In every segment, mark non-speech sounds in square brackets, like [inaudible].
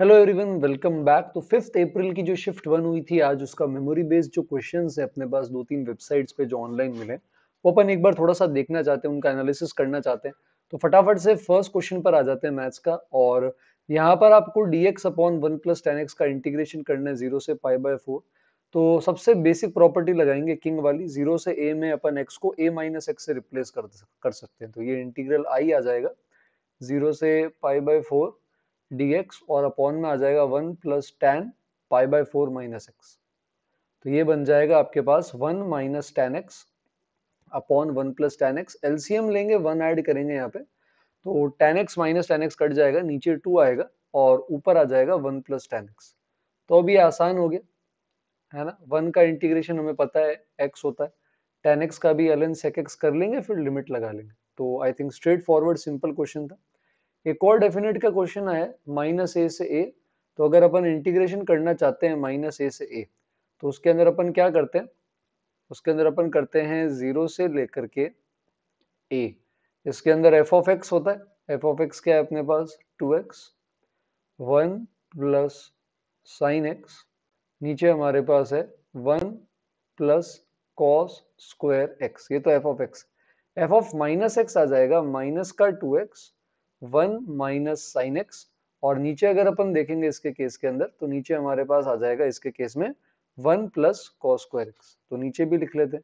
Hello everyone welcome back तो fifth April की जो शिफ्ट वन हुई थी आज उसका मेमोरी बेस्ड जो क्वेश्चन है अपने पास दो तीन वेबसाइट्स पे जो ऑनलाइन मिले वो अपन एक बार थोड़ा सा देखना चाहते हैं उनका एनालिसिस करना चाहते हैं तो फटाफट से फर्स्ट क्वेश्चन पर आ जाते हैं मैथ्स का और यहाँ पर आपको d x upon one plus ten x का इंटीग्रेशन करना है जीरो से पाई बाय फोर तो सबसे बेसिक प्रॉपर्टी लगाएंगे किंग वाली जीरो से ए में अपन एक्स को ए माइनस एक्स से रिप्लेस कर कर सकते हैं तो ये इंटीग्रल आई आ जाएगा जीरो से pi by four d x और अपॉन में आ जाएगा one plus ten pi by four minus x तो ये बन जाएगा आपके पास one minus ten x upon one plus ten x LCM लेंगे वन ऐड करेंगे यहाँ पे तो ten x minus ten x cut जाएगा नीचे टू आएगा और ऊपर आ जाएगा वन प्लस टेन एक्स तो अभी आसान हो गया है ना वन का इंटीग्रेशन हमें पता है एक्स होता है टेन एक्स का भी एल एन सेक एक्स कर लेंगे फिर लिमिट लगा लेंगे तो I think straight forward simple question था एक और डेफिनेट का क्वेश्चन है माइनस ए से ए तो अगर अपन इंटीग्रेशन करना चाहते हैं माइनस ए से ए तो उसके अंदर अपन क्या करते हैं उसके अंदर अपन करते हैं जीरो से लेकर के ए इसके अंदर एफ ऑफ एक्स होता है एफ ऑफ एक्स क्या है अपने पास two x one plus sine x नीचे हमारे पास है one plus cos square x ये तो f of x f of minus x आ जाएगा माइनस का two x one minus sine x और नीचे अगर अपन देखेंगे इसके केस के अंदर तो नीचे हमारे पास आ जाएगा इसके केस में one plus cos square x तो नीचे भी लिख लेते हैं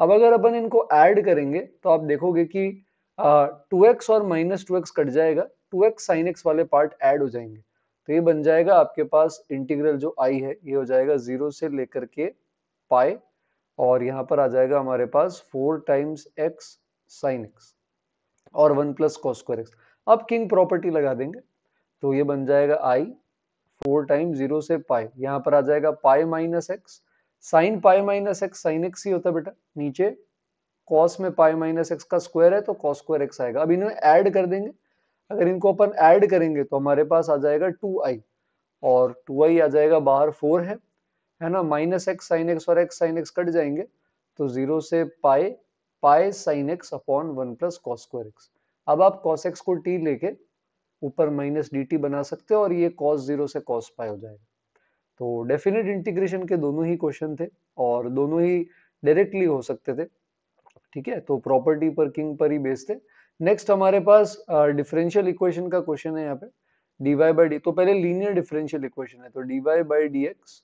अब अगर अपन इनको ऐड करेंगे तो आप देखोगे कि टू एक्स और माइनस टू एक्स कट जाएगा टू एक्स साइन एक्स वाले पार्ट ऐड हो जाएंगे तो ये बन जाएगा आपके पास इंटीग्रल जो आई है ये हो जाएगा जीरो से लेकर के पाए और यहाँ पर आ जाएगा हमारे पास four times x sine x और one plus cos square x अब किंग प्रॉपर्टी लगा देंगे तो ये बन जाएगा आई फोर टाइम जीरो से पाई यहां पर आ जाएगा pi minus x sine pi minus x sine x ही होता है बेटा नीचे कॉस में पाई माइनस एक्स का स्क्वायर है तो कॉस स्क्वायर एक्स आएगा अब इन्हें ऐड कर देंगे अगर इनको अपन ऐड करेंगे तो हमारे पास आ जाएगा टू आई और टू आई आ जाएगा बाहर फोर है है ना माइनस एक्स साइन एक्स और एक्स साइन एक्स कट जाएंगे तो जीरो से pi pi sine x upon one plus cos square x अब आप cos x को t लेके ऊपर माइनस डी बना सकते हो और ये cos जीरो से cos पाई हो जाएगा तो डेफिनेट इंटीग्रेशन के दोनों ही क्वेश्चन थे और दोनों ही डायरेक्टली हो सकते थे ठीक है तो प्रॉपर्टी पर किंग पर ही बेस्ड थे नेक्स्ट हमारे पास डिफरेंशियल इक्वेशन का क्वेश्चन है यहाँ पे dy बाई डी तो पहले लीनियर डिफरेंशियल इक्वेशन है तो dy by d x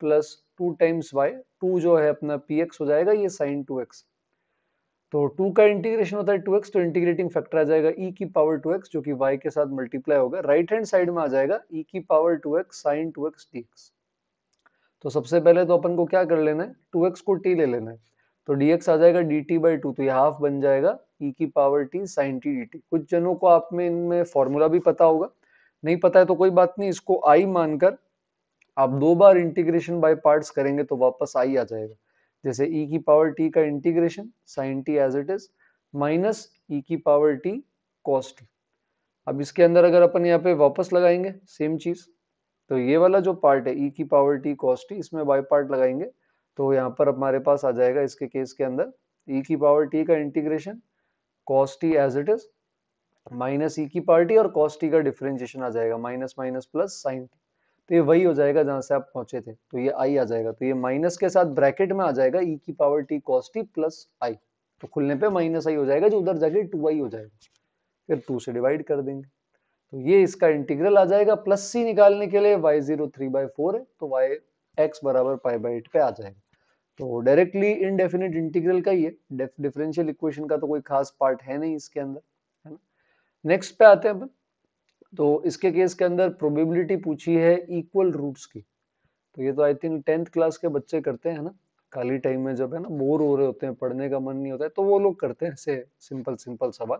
plus two times y two जो है अपना पी एक्स हो जाएगा ये साइन टू एक्स तो टू का इंटीग्रेशन होता है टू एक्स तो इंटीग्रेटिंग फैक्टर आ जाएगा ई e की पावर टू एक्स जो कि वाई के साथ मल्टीप्लाई होगा राइट हैंड साइड में आ जाएगा ई e की power two x sine two x d x तो सबसे पहले तो अपन को क्या कर लेना है टू एक्स को टी ले लेना है तो डी एक्स आ जाएगा डी टी बाई टू तो ये हाफ बन जाएगा ई e की power t sine t d t कुछ जनों को आप में इनमें फॉर्मूला भी पता होगा नहीं पता है तो कोई बात नहीं इसको आई मानकर आप दो बार इंटीग्रेशन बाय पार्ट्स करेंगे तो वापस आई आ जाएगा जैसे e की पावर t का integration sine t as it is minus e की पावर t cos t अब इसके अंदर अगर अपन यहाँ पे वापस लगाएंगे सेम चीज तो ये वाला जो पार्ट है e की पावर t cos t इसमें बाई पार्ट लगाएंगे तो यहाँ पर हमारे पास आ जाएगा इसके केस के अंदर e की पावर t का integration cos t as it is minus e की पावर t और cos t का डिफ्रेंशिएशन आ जाएगा minus minus plus sine t तो ये वही हो जाएगा जहां से आप पहुंचे थे तो ये आई आ जाएगा तो ये माइनस के साथ ब्रैकेट में आ जाएगा ई e की power t cos t plus I तो खुलने पे माइनस आई हो जाएगा जो उधर जाके टू आई हो जाएगा फिर टू से डिवाइड कर देंगे तो ये इसका इंटीग्रल आ जाएगा प्लस सी निकालने के लिए y zero three by four है तो वाई एक्स बराबर पाई बाई एट पे आ जाएगा तो डायरेक्टली इनडेफिनेट इंटीग्रल का ही है डिफरेंशियल इक्वेशन का तो कोई खास पार्ट है नहीं इसके अंदर है ना नेक्स्ट पे आते हैं अपन तो इसके केस के अंदर प्रोबेबिलिटी पूछी है इक्वल रूट्स की तो ये तो आई थिंक टेंथ क्लास के बच्चे करते हैं ना खाली टाइम में जब है ना बोर हो रहे होते हैं पढ़ने का मन नहीं होता है तो वो लोग करते हैं ऐसे सिंपल सिंपल सवाल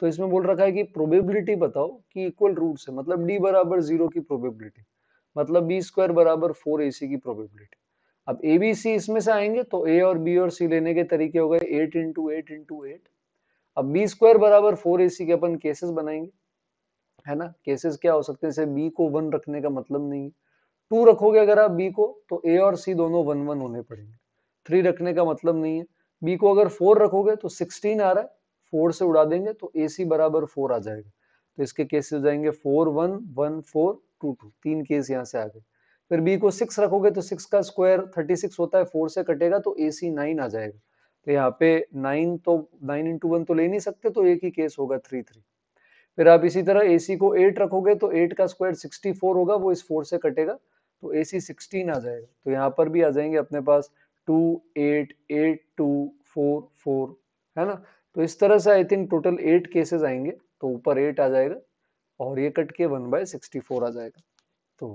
तो इसमें बोल रखा है कि प्रोबेबिलिटी बताओ कि इक्वल रूट है मतलब डी बराबर जीरो की प्रोबेबिलिटी मतलब बी स्क्वायर बराबर फोर ए सी की प्रोबेबिलिटी अब ए बी सी इसमें से आएंगे तो ए और बी और सी लेने के तरीके हो गए eight into eight into eight अब बी स्क्वायर बराबर फोर ए सी के अपन केसेस बनाएंगे है ना केसेस क्या हो सकते हैं बी को वन रखने का मतलब नहीं है टू रखोगे अगर आप बी को तो ए और सी दोनों वन वन होने पड़ेंगे थ्री रखने का मतलब नहीं है बी को अगर फोर रखोगे तो सिक्सटीन आ रहा है फोर से उड़ा देंगे तो ए सी बराबर फोर आ जाएगा तो इसके केसेस जाएंगे four one one four two two तीन केस यहाँ से आ गए फिर बी को सिक्स रखोगे तो सिक्स का स्क्वायर थर्टी सिक्स होता है फोर से कटेगा तो ए सी नाइन आ जाएगा तो यहाँ पे नाइन तो नाइन इंटू वन तो ले नहीं सकते तो एक ही केस होगा थ्री थ्री फिर आप इसी तरह ए को एट रखोगे तो एट का स्क्वायर सिक्सटी होगा वो इस फोर से कटेगा तो ए सी आ जाएगा तो यहाँ पर भी आ जाएंगे अपने पास two eight eight two four four है ना तो इस तरह से I think total eight cases आएंगे तो ऊपर एट आ जाएगा और ये कट के वन बाय सिक्सटी फोर आ जाएगा तो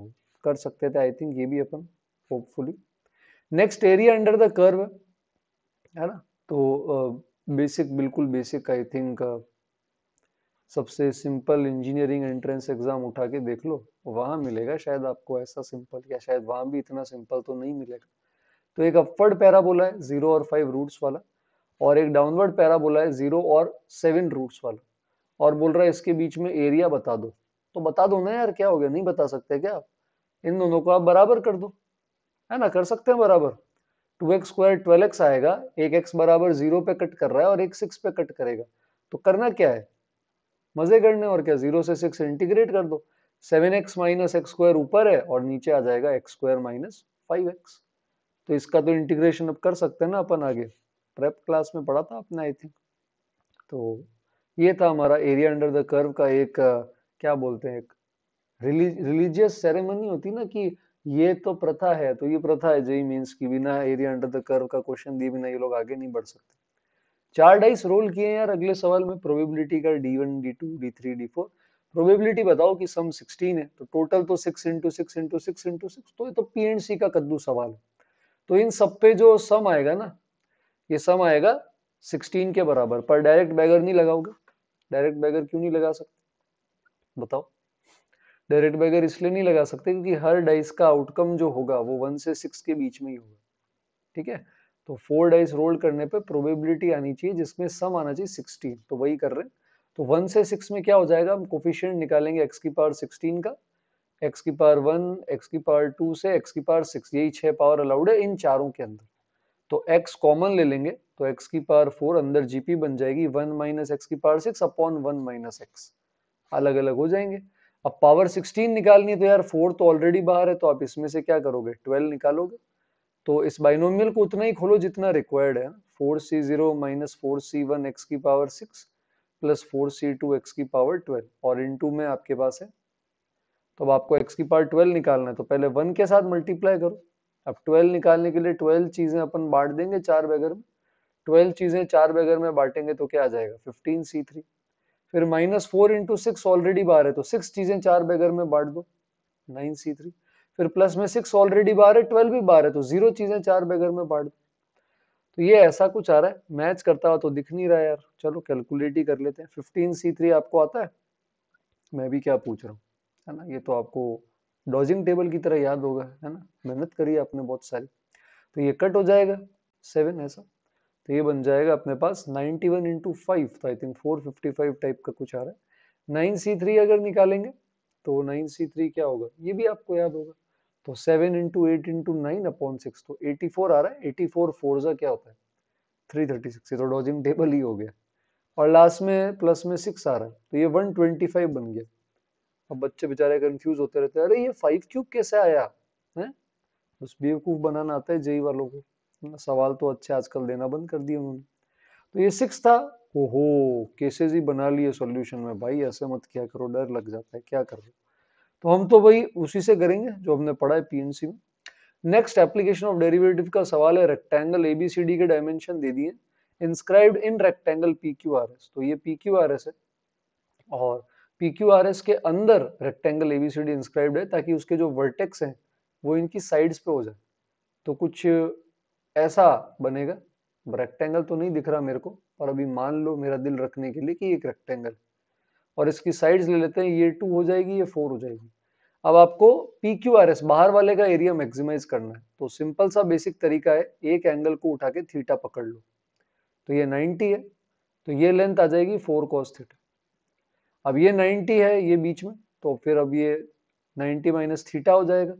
कर सकते थे आई थिंक ये भी अपन hopefully next area under the curve है ना तो बेसिक uh, बिल्कुल बेसिक आई थिंक सबसे सिंपल इंजीनियरिंग एंट्रेंस एग्जाम उठा के देख लो वहाँ मिलेगा शायद आपको ऐसा सिंपल या शायद वहाँ भी इतना सिंपल तो नहीं मिलेगा तो एक अपवर्ड पैराबोला है जीरो और फाइव रूट्स वाला और एक डाउनवर्ड पैराबोला है जीरो और सेवन रूट्स वाला और बोल रहा है इसके बीच में एरिया बता दो तो बता दो ना यार क्या हो गया नहीं बता सकते क्या आप इन दोनों को आप बराबर कर दो है ना कर सकते हैं बराबर two x square twelve x आएगा एक एक्स बराबर जीरो पे कट कर रहा है और एक सिक्स पे कट करेगा तो करना क्या है मजे करने और क्या जीरो से सिक्स इंटीग्रेट कर दो seven x minus x square ऊपर है और नीचे आ जाएगा x square minus five x तो इसका तो इंटीग्रेशन अब कर सकते हैं ना अपन आगे प्रेप क्लास में पढ़ा था अपने आई थिंक तो ये था हमारा एरिया अंडर द कर्व का एक क्या बोलते हैं एक रिलीजियस सेरेमनी होती ना कि ये तो प्रथा है तो ये प्रथा है जय मीन्स की बिना एरिया अंडर द कर्व का क्वेश्चन दिए बिना ये लोग आगे नहीं बढ़ सकते चार डाइस रोल किए यार अगले सवाल में प्रोबेबिलिटी का d one d two d three d four probability बताओ कि सम 16 है तो टोटल तो 6 into six into six into six तो ये तो पी एंड सी का कद्दू सवाल है तो इन सब पे जो सम आएगा ना ये सम आएगा 16 के बराबर पर डायरेक्ट बैगर नहीं लगाओगे डायरेक्ट बैगर क्यों नहीं लगा सकते बताओ डायरेक्ट बैगर इसलिए नहीं लगा सकते क्योंकि हर डाइस का आउटकम जो होगा वो वन से सिक्स के बीच में ही होगा ठीक है तो फोर डाइस रोल करने पे प्रोबेबिलिटी आनी चाहिए जिसमें सम आना चाहिए सिक्सटीन तो वही कर रहे हैं तो वन से सिक्स में क्या हो जाएगा हम कोफिशियंट निकालेंगे एक्स की पावर सिक्सटीन का एक्स की पावर वन एक्स की पावर टू से एक्स की पावर सिक्स यही छः पावर अलाउड है इन चारों के अंदर तो एक्स कॉमन ले लेंगे तो एक्स की पावर फोर अंदर जीपी बन जाएगी वन माइनस एक्स की power six upon one minus x अलग अलग हो जाएंगे अब पावर सिक्सटीन निकालनी है तो यार फोर तो ऑलरेडी बाहर है तो आप इसमें से क्या करोगे ट्वेल्व निकालोगे तो इस बाइनोमियल को उतना ही खोलो जितना रिक्वायर्ड है four c zero minus four c one x की power six plus four c two x की पावर ट्वेल्व और इन टू में आपके पास है तो अब आपको एक्स की पावर ट्वेल्व निकालना है तो पहले वन के साथ मल्टीप्लाई करो अब ट्वेल्व निकालने के लिए ट्वेल्व चीज़ें अपन बांट देंगे चार बैगर में ट्वेल्व चीज़ें चार बैगर में बांटेंगे तो क्या आ जाएगा फिफ्टीन सी थ्री फिर minus four into six already बाहर है तो सिक्स चीज़ें चार बैगर में बांट दो नाइन सी थ्री फिर प्लस में सिक्स ऑलरेडी बार है ट्वेल्व भी बार है तो जीरो चीजें चार बेगर में बांट तो ये ऐसा कुछ आ रहा है मैच करता हुआ तो दिख नहीं रहा यार चलो कैलकुलेट ही कर लेते हैं फिफ्टीन सी थ्री आपको आता है मैं भी क्या पूछ रहा हूँ है ना ये तो आपको डॉजिंग टेबल की तरह याद होगा है ना मेहनत करी है आपने बहुत सारी तो ये कट हो जाएगा सेवन ऐसा तो ये बन जाएगा अपने पास नाइनटी वन इंटू फाइव तो I think four fifty five type का कुछ आ रहा है नाइन सी थ्री अगर निकालेंगे तो नाइन सी थ्री क्या होगा ये भी आपको याद होगा तो seven into eight into nine upon six तो एटी फोर आ रहा है एटी फोर फोर फोरजा क्या होता है थ्री थर्टी सिक्स तो डॉजिंग टेबल ही हो गया और लास्ट में प्लस में सिक्स आ रहा है तो ये वन ट्वेंटी फाइव बन गया अब बच्चे बेचारे कन्फ्यूज होते रहते हैं अरे ये फाइव क्यूब कैसे आया है बस बेवकूफ़ बनाना आता है जेई वालों को सवाल तो अच्छे आजकल देना बंद कर दिया उन्होंने तो ये सिक्स था ओहो केसेज ही बना लिए सॉल्यूशन में भाई ऐसे मत क्या करो डर लग जाता है क्या कर रहे हो तो हम तो वही उसी से करेंगे जो हमने पढ़ा है पीएनसी में नेक्स्ट एप्लीकेशन ऑफ डेरिवेटिव का सवाल है रेक्टेंगल एबीसीडी के डायमेंशन दे दिए inscribe in rectangle P Q R S तो ये पी क्यू आर एस है और पी क्यू आर एस के अंदर रेक्टेंगल एबीसीडी इंस्क्राइब है ताकि उसके जो वर्टेक्स हैं वो इनकी साइड्स पे हो जाए तो कुछ ऐसा बनेगा रेक्टेंगल तो नहीं दिख रहा मेरे को पर अभी मान लो मेरा दिल रखने के लिए कि एक रेक्टेंगल और इसकी साइड्स ले लेते हैं ये टू हो जाएगी ये फोर हो जाएगी अब आपको पी क्यू आर एस बाहर वाले का एरिया मैक्सिमाइज करना है तो सिंपल सा बेसिक तरीका है एक एंगल को उठा के थीटा पकड़ लो तो ये 90 है तो ये लेंथ आ जाएगी फोर कॉस थीटा अब ये 90 है ये बीच में तो फिर अब ये 90 माइनस थीटा हो जाएगा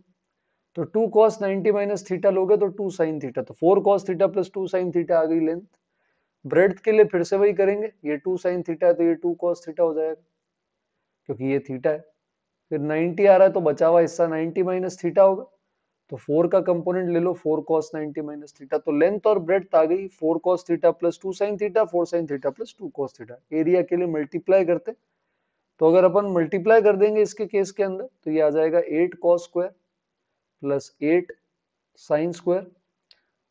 तो two cos ninety minus theta लोगे तो टू साइन थीटा तो four cos theta plus two sine theta आ गई लेंथ ब्रेड के लिए फिर से वही करेंगे ये टू साइन थीटा है तो ये टू कॉस थीटा हो जाएगा क्योंकि ये थीटा है फिर 90 आ रहा है तो बचा हुआ हिस्सा 90 माइनस थीटा होगा तो फोर का कंपोनेंट ले लो फोर कॉस 90 माइनस थीटा तो लेंथ और ब्रेड आ गई four cos theta plus two sine theta four sine theta plus two cos theta area के लिए मल्टीप्लाई करते तो अगर अपन मल्टीप्लाई कर देंगे इसके केस के अंदर तो ये आ जाएगा eight cos square plus eight sine square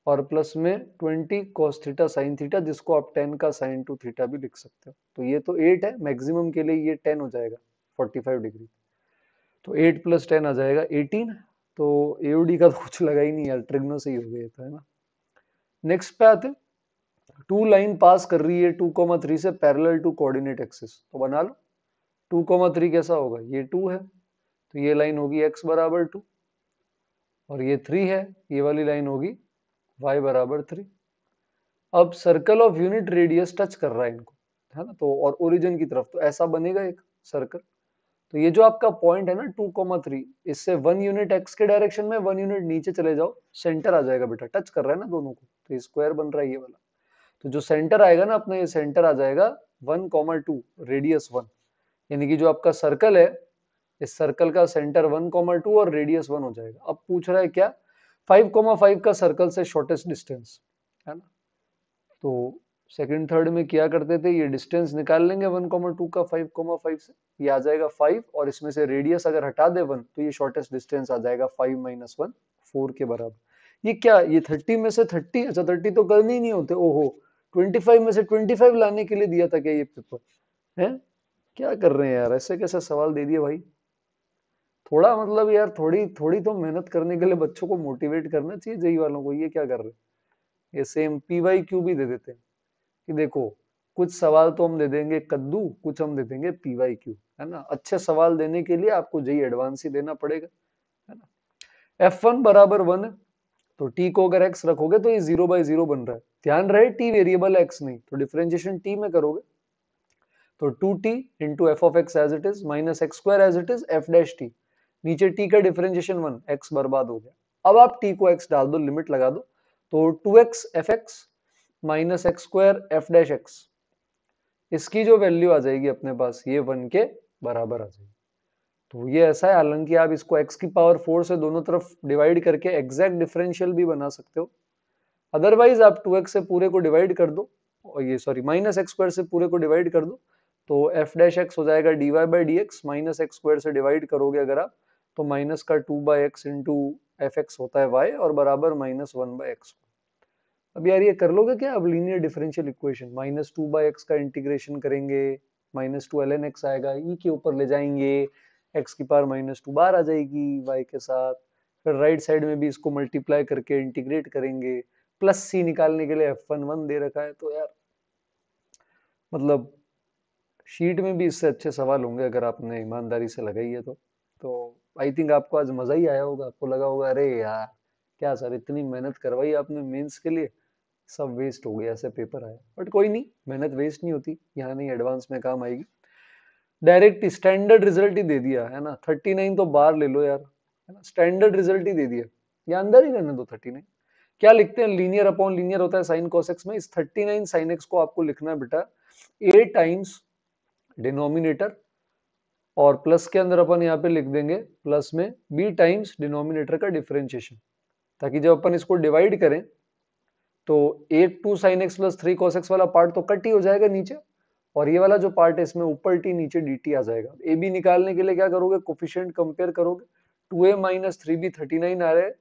और प्लस में twenty cos theta sine theta जिसको आप टेन का साइन टू थीटा भी लिख सकते हो तो ये तो एट है मैक्सिमम के लिए ये टेन हो जाएगा फोर्टी फाइव डिग्री तो एट प्लस टेन आ जाएगा एटीन तो एडी का तो कुछ लगा ही नहीं यार ट्रिग्नो से ही हो गया था तो, है ना नेक्स्ट पे आते टू लाइन पास कर रही है टू कोमा थ्री से पैरल टू कोऑर्डिनेट एक्सिस तो बना लो टू कोमा थ्री कैसा होगा ये टू है तो ये लाइन होगी एक्स बराबर टू और ये थ्री है ये वाली लाइन होगी वाई बराबर थ्री अब circle of unit radius touch कर रहा है इनको है ना तो और ओरिजिन की तरफ तो ऐसा बनेगा एक सर्कल तो ये जो आपका पॉइंट है ना टू कॉमा थ्री इससे वन यूनिट एक्स के डायरेक्शन में वन यूनिट नीचे चले जाओ सेंटर आ जाएगा बेटा टच कर रहा है ना दोनों को तो स्क्वायर बन रहा है ये वाला तो जो सेंटर आएगा ना अपना ये सेंटर आ जाएगा one comma two radius one यानी कि जो आपका सर्कल है इस सर्कल का सेंटर वन कॉमा टू और रेडियस वन हो जाएगा अब पूछ रहा है क्या फाइव कोमा फाइव का सर्कल से शॉर्टेस्ट डिस्टेंस है ना तो सेकंड थर्ड में क्या करते थे ये डिस्टेंस निकाल लेंगे वन कोमा टू का फाइव कोमा फाइव से ये आ जाएगा फाइव और इसमें से रेडियस अगर हटा दे वन तो ये शॉर्टेस्ट डिस्टेंस आ जाएगा फाइव माइनस वन फोर के बराबर ये क्या ये थर्टी में से थर्टी अच्छा थर्टी तो करने ही नहीं होते ओहो ट्वेंटी फाइव में से ट्वेंटी फाइव लाने के लिए दिया था क्या ये पेपर है क्या कर रहे हैं यार ऐसे कैसे सवाल दे दिए भाई थोड़ा मतलब यार थोड़ी थोड़ी तो मेहनत करने के लिए बच्चों को मोटिवेट करना चाहिए जई वालों को ये क्या कर रहे ये सेम पी वाई क्यू भी दे देते हैं कि देखो कुछ सवाल तो हम दे देंगे कद्दू कुछ हम दे देंगे पी वाई क्यू है ना अच्छे सवाल देने के लिए आपको जई एडवांस ही देना पड़ेगा है ना एफ वन बराबर वन तो टी को अगर एक्स रखोगे तो ये जीरो बाई जीरो बन रहा है ध्यान रहे टी वेरिएबल एक्स नहीं तो डिफरेंशिएशन टी में करोगे तो two t into f of x as it is minus x square as it is f dash t नीचे t का डिफरेंशिएशन वन एक्स बर्बाद हो गया अब आप टी को एक्स डाल दो लिमिट लगा दो तो two x f x minus x square f dash x इसकी जो वैल्यू आ जाएगी अपने पास ये वन के बराबर आ जाएगी तो ये ऐसा है हालांकि आप इसको x की पावर फोर से दोनों तरफ डिवाइड करके एग्जैक्ट डिफरेंशियल भी बना सकते हो अदरवाइज आप टू एक्स से पूरे को डिवाइड कर दो और ये सॉरी माइनस एक्स स्क्वायर से पूरे को डिवाइड कर दो तो एफ डैश एक्स हो जाएगा d y by d x minus x square से डिवाइड करोगे अगर आप तो माइनस का two by x into f x होता है वाई और बराबर माइनस वन बाई एक्स अब यार ये कर लोगे क्या अब linear differential equation minus two by x का इंटीग्रेशन करेंगे minus two l n x आएगा ई e के ऊपर ले जाएंगे एक्स की पार माइनस टू बार आ जाएगी वाई के साथ फिर राइट साइड में भी इसको मल्टीप्लाई करके इंटीग्रेट करेंगे प्लस सी निकालने के लिए एफ वन वन दे रखा है तो यार मतलब शीट में भी इससे अच्छे सवाल होंगे अगर आपने ईमानदारी से लगाई है तो तो आई थिंक आपको आज मज़ा ही आया होगा आपको लगा होगा अरे यार क्या सर इतनी मेहनत करवाई आपने मेंस के लिए सब वेस्ट हो गया ऐसे पेपर आया बट कोई नहीं मेहनत वेस्ट नहीं होती यहाँ नहीं एडवांस में काम आएगी डायरेक्ट स्टैंडर्ड रिजल्ट ही दे दिया है ना थर्टी नाइन तो बार ले लो यार है ना स्टैंडर्ड रिजल्ट ही दे दिया या अंदर ही रहने दो थर्टी नाइन क्या लिखते हैं लीनियर अपॉन लीनियर होता है साइन कॉसेक्स में इस थर्टी नाइन साइन एक्स को आपको लिखना है बेटा ए टाइम्स डिनोमिनेटर और प्लस के अंदर अपन यहाँ पे लिख देंगे प्लस में बी टाइम्स डिनोमिनेटर का डिफ्रेंशिएशन ताकि जब अपन इसको डिवाइड करें तो eight two sine x plus three cos x वाला पार्ट तो कट ही हो जाएगा नीचे और ये वाला जो पार्ट है इसमें ऊपर टी नीचे डी टी आ जाएगा ए बी निकालने के लिए क्या करोगे कोफिशियंट कंपेयर करोगे two a minus three b thirty nine आ रहे हैं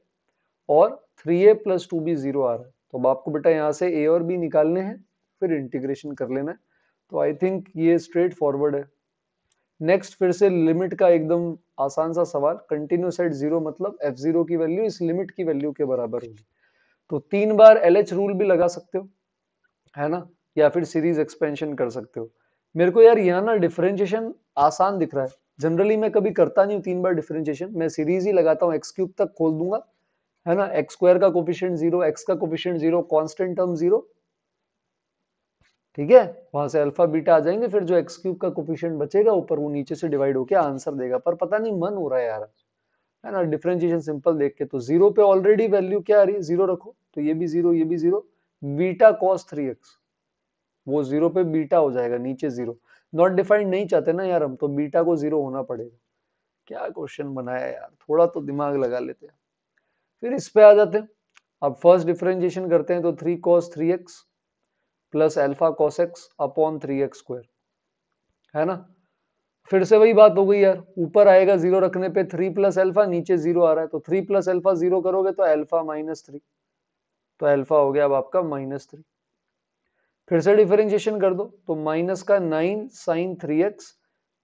और three a plus two b zero आ रहा है तो अब आपको बेटा यहाँ से ए और बी निकालने हैं फिर इंटीग्रेशन कर लेना है तो आई थिंक ये स्ट्रेट फॉरवर्ड है नेक्स्ट फिर से लिमिट का एकदम आसान सा सवाल कंटिन्यू सेट जीरो मतलब एफ जीरो की वैल्यू इस लिमिट की वैल्यू के बराबर होगी तो तीन बार एल एच रूल भी लगा सकते हो है ना या फिर सीरीज एक्सपेंशन कर सकते हो मेरे को यार यहाँ ना डिफरेंशिएशन आसान दिख रहा है जनरली मैं कभी करता नहीं हूँ तीन बार डिफरेंशिएशन मैं सीरीज ही लगाता हूँ एक्स क्यूब तक खोल दूंगा है ना एक्स स्क्वायर का कोफिशियंट जीरो एक्स का coefficient zero constant term zero ठीक है वहां से अल्फा बीटा आ जाएंगे फिर जो एक्स क्यूब का कोफिशियंट बचेगा ऊपर वो नीचे से डिवाइड होकर आंसर देगा पर पता नहीं मन हो रहा है यार है ना डिफ्रेंशिएशन सिंपल देख के तो जीरो पे ऑलरेडी वैल्यू क्या आ रही है जीरो रखो तो ये भी जीरो ये भी zero beta cos three x वो जीरो पे बीटा हो जाएगा नीचे जीरो नॉट डिफाइंड नहीं चाहते ना यार हम तो बीटा को जीरो होना पड़ेगा क्या क्वेश्चन बनाया यार थोड़ा तो दिमाग लगा लेते हैं फिर इस पे आ जाते हैं अब फर्स्ट डिफरेंशिएशन करते हैं तो three cos three x plus alpha cos x upon three x square है ना फिर से वही बात हो गई यार ऊपर आएगा जीरो रखने पे थ्री प्लस एल्फा नीचे जीरो आ रहा है तो थ्री प्लस एल्फा जीरो करोगे तो एल्फा माइनस थ्री तो एल्फा हो गया अब आपका माइनस थ्री फिर से डिफरेंशिएशन कर दो तो माइनस का nine sine three x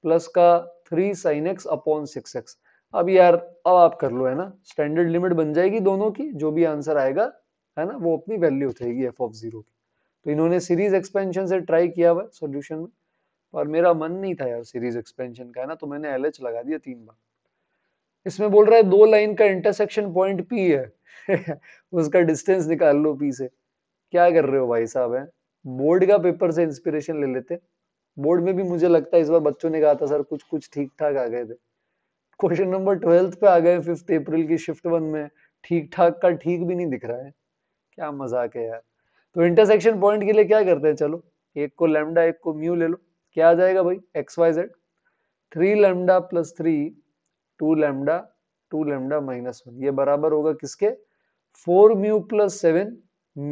plus का three sine x upon six x अब यार अब आप कर लो है ना स्टैंडर्ड लिमिट बन जाएगी दोनों की जो भी आंसर आएगा है ना वो अपनी वैल्यू उठेगी एफ ऑफ जीरो की तो इन्होंने सीरीज एक्सपेंशन से ट्राई किया हुआ सोल्यूशन में और मेरा मन नहीं था यार सीरीज एक्सपेंशन का है ना तो मैंने एल लगा दिया तीन बार इसमें बोल रहा है दो लाइन का इंटरसेक्शन पॉइंट पी है [laughs] उसका डिस्टेंस निकाल लो पी से क्या कर रहे हो भाई साहब है बोर्ड का पेपर से इंस्पिरेशन ले लेते बोर्ड में भी मुझे लगता है इस बार बच्चों ने कहा था सर कुछ कुछ ठीक ठाक आ गए थे क्वेश्चन नंबर ट्वेल्थ पे आ गए फिफ्थ अप्रैल की शिफ्ट वन में ठीक ठाक का ठीक भी नहीं दिख रहा है क्या मजाक है यार तो इंटरसेक्शन पॉइंट के लिए क्या करते हैं चलो एक को लेमडा एक को म्यू ले लो क्या आ जाएगा भाई x y z three lambda plus three two lambda two lambda minus one ये बराबर होगा किसके four mu plus seven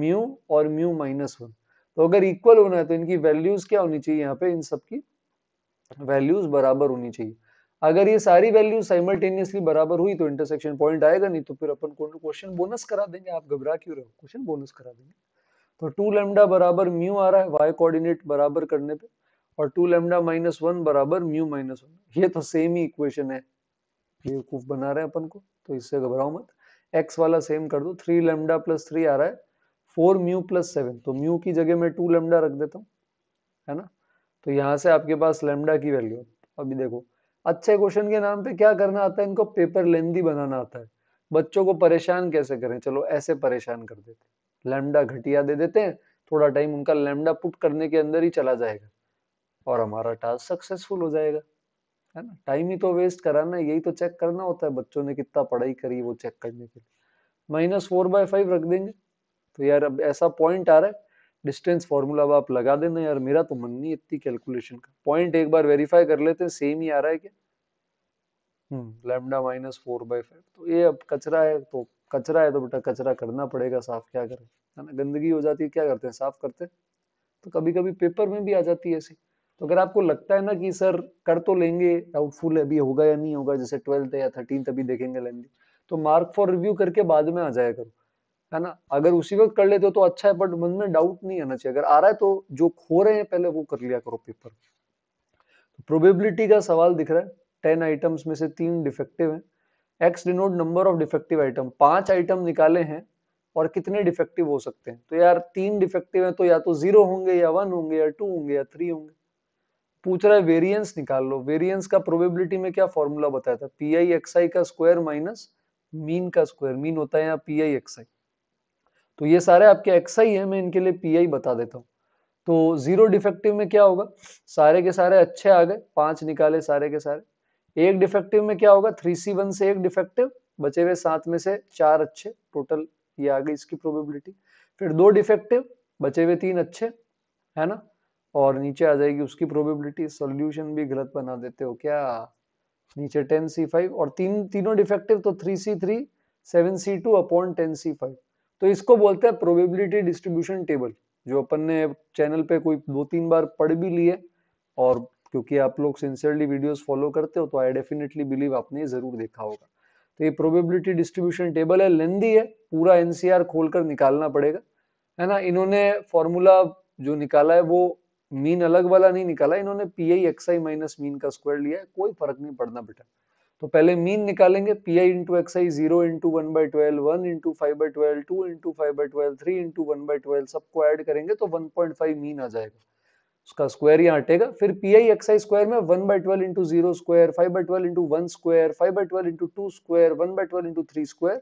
mu और म्यू माइनस वन तो अगर इक्वल होना है तो इनकी वैल्यूज क्या होनी चाहिए यहाँ पे इन सबकी वैल्यूज बराबर होनी चाहिए अगर ये सारी वैल्यूज साइमल्टेनियसली बराबर हुई तो इंटरसेक्शन पॉइंट आएगा नहीं तो फिर अपन क्वेश्चन बोनस करा देंगे आप घबरा क्यों रहे हो क्वेश्चन बोनस करा देंगे तो टू लेमडा बराबर म्यू आ रहा है वाई कोऑर्डिनेट बराबर करने पे और टू लेमडा माइनस वन बराबर म्यू माइनस वन ये तो सेम ही इक्वेशन है ये कूफ बना रहे हैं अपन को तो इससे घबराओ मत एक्स वाला सेम कर दो थ्री लेमडा प्लस थ्री आ रहा है फोर म्यू प्लस सेवन तो म्यू की जगह मैं टू लेमडा रख देता हूँ है ना तो यहाँ से आपके पास लेमडा की वैल्यू अभी देखो अच्छे क्वेश्चन के नाम पे क्या करना आता है इनको पेपर लेंदी बनाना आता है बच्चों को परेशान कैसे करें चलो ऐसे परेशान कर देते हैं लैमडा घटिया दे देते हैं थोड़ा टाइम उनका लैमडा पुट करने के अंदर ही चला जाएगा और हमारा टास्क सक्सेसफुल हो जाएगा है ना टाइम ही तो वेस्ट कराना यही तो चेक करना होता है बच्चों ने कितना पढ़ाई करी वो चेक करने के लिए माइनस फोर बाय फाइव रख देंगे तो यार अब ऐसा पॉइंट आ रहा है डिस्टेंस फॉर्मूला अब आप लगा देना यार मेरा तो मन नहीं इतनी कैलकुलेशन का पॉइंट एक बार वेरीफाई कर लेते हैं सेम ही आ रहा है क्या हम्म lambda minus four by five तो ये अब कचरा है तो कचरा है तो बेटा कचरा करना पड़ेगा साफ क्या करें है ना गंदगी हो जाती है क्या करते हैं साफ करते हैं तो कभी कभी पेपर में भी आ जाती है ऐसी तो अगर आपको लगता है ना कि सर कर तो लेंगे डाउटफुल अभी होगा या नहीं होगा जैसे ट्वेल्थ या थर्टीन अभी देखेंगे लेंदी तो मार्क फॉर रिव्यू करके बाद में आ जाया करो है ना अगर उसी वक्त कर लेते हो तो अच्छा है बट मन में डाउट नहीं आना चाहिए अगर आ रहा है तो जो खो रहे हैं पहले वो कर लिया करो पेपर तो प्रोबेबिलिटी का सवाल दिख रहा है टेन आइटम्स में से तीन डिफेक्टिव हैं x denote number of defective item पांच आइटम निकाले हैं और कितने डिफेक्टिव हो सकते हैं तो यार तीन डिफेक्टिव हैं तो या तो जीरो होंगे या वन होंगे या टू होंगे या थ्री होंगे पूछ रहा है वेरिएंस निकाल लो वेरिएंस का प्रोबेबिलिटी में क्या फॉर्मूला बताया था पी आई एक्स आई का स्क्वायर माइनस मीन का स्क्वायर मीन होता है यहाँ पी आई एक्स आई तो ये सारे आपके एक्स आई है मैं इनके लिए पी आई बता देता हूँ तो जीरो डिफेक्टिव में क्या होगा सारे के सारे अच्छे आ गए पांच निकाले सारे के सारे एक डिफेक्टिव में क्या होगा थ्री सी वन से एक डिफेक्टिव बचे हुए सात में से चार अच्छे टोटल ये आ गई इसकी प्रोबेबिलिटी फिर दो डिफेक्टिव बचे हुए तीन अच्छे है ना और नीचे आ जाएगी उसकी प्रोबेबिलिटी सॉल्यूशन भी गलत बना देते हो क्या नीचे टेन सी फाइव और तीन तीनों डिफेक्टिव तो three c three seven c two upon ten c five तो इसको बोलते हैं प्रोबेबिलिटी डिस्ट्रीब्यूशन टेबल जो अपन ने चैनल पे कोई दो तीन बार पढ़ भी लिए और क्योंकि आप लोग सिंसियरली वीडियोस फॉलो करते हो तो आई डेफिनेटली बिलीव आपने जरूर देखा होगा तो ये प्रोबेबिलिटी डिस्ट्रीब्यूशन टेबल है लेंदी है पूरा एनसीआर खोलकर निकालना पड़ेगा है ना इन्होंने फॉर्मूला जो निकाला है वो मीन अलग वाला नहीं निकाला इन्होंने p i x i minus mean का स्क्वायर लिया है कोई फर्क नहीं पड़ना बेटा तो पहले मीन निकालेंगे p i into x i zero into one by twelve one into five by twelve two into five by twelve three into one by twelve सबको एड करेंगे तो वन पॉइंट फाइव मीन आ जाएगा उसका square यहाँ हटेगा फिर p i x i square में one by twelve into zero square five by twelve into one square five by twelve into two square one by twelve into three square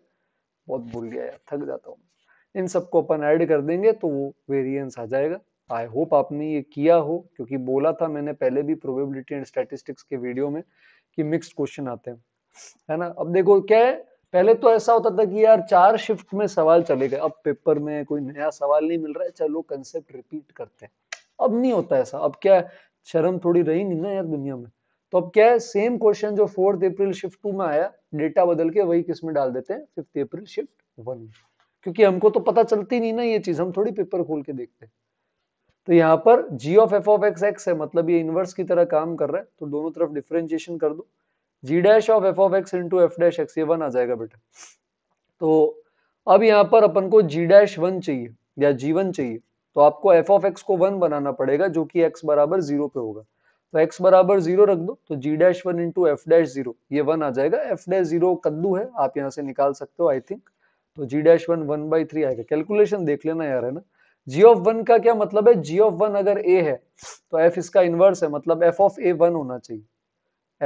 बहुत भूल गया यार थक जाता हूँ इन सबको अपन ऐड कर देंगे तो वो वेरियंस आ जाएगा आई होप आपने ये किया हो क्योंकि बोला था मैंने पहले भी प्रोबेबिलिटी एंड स्टैटिस्टिक्स के वीडियो में कि मिक्स्ड क्वेश्चन आते हैं है ना अब देखो क्या है पहले तो ऐसा होता था कि यार चार शिफ्ट में सवाल चले गए अब पेपर में कोई नया सवाल नहीं मिल रहा है चलो कंसेप्ट रिपीट करते हैं अब नहीं होता ऐसा अब क्या शर्म थोड़ी रही नहीं ना यार दुनिया में तो अब क्या है सेम क्वेश्चन जो फोर्थ अप्रैल शिफ्ट टू में आया डेटा बदल के वही किस में डाल देते हैं फिफ्थ अप्रैल शिफ्ट वन क्योंकि हमको तो पता चलती नहीं ना ये चीज हम थोड़ी पेपर खोल के देखते हैं तो यहाँ पर g of f of x x है मतलब ये इनवर्स की तरह काम कर रहा है तो दोनों तरफ डिफरेंशिएशन कर दो g dash of f of x into f dash x ये वन आ जाएगा बेटा तो अब यहाँ पर अपन को जी डैश वन चाहिए या जी वन चाहिए तो आपको एफ ऑफ एक्स को वन बनाना पड़ेगा जो कि एक्स बराबर जीरो पे होगा तो एक्स बराबर जीरो रख दो तो g dash one into f dash zero ये वन आ जाएगा एफ डैश जीरो कद्दू है आप यहाँ से निकाल सकते हो आई थिंक तो g dash one one by three आएगा कैलकुलेशन देख लेना यार है ना जी ऑफ वन का क्या मतलब है जी ऑफ वन अगर ए है तो एफ इसका इन्वर्स है मतलब एफ ऑफ ए वन होना चाहिए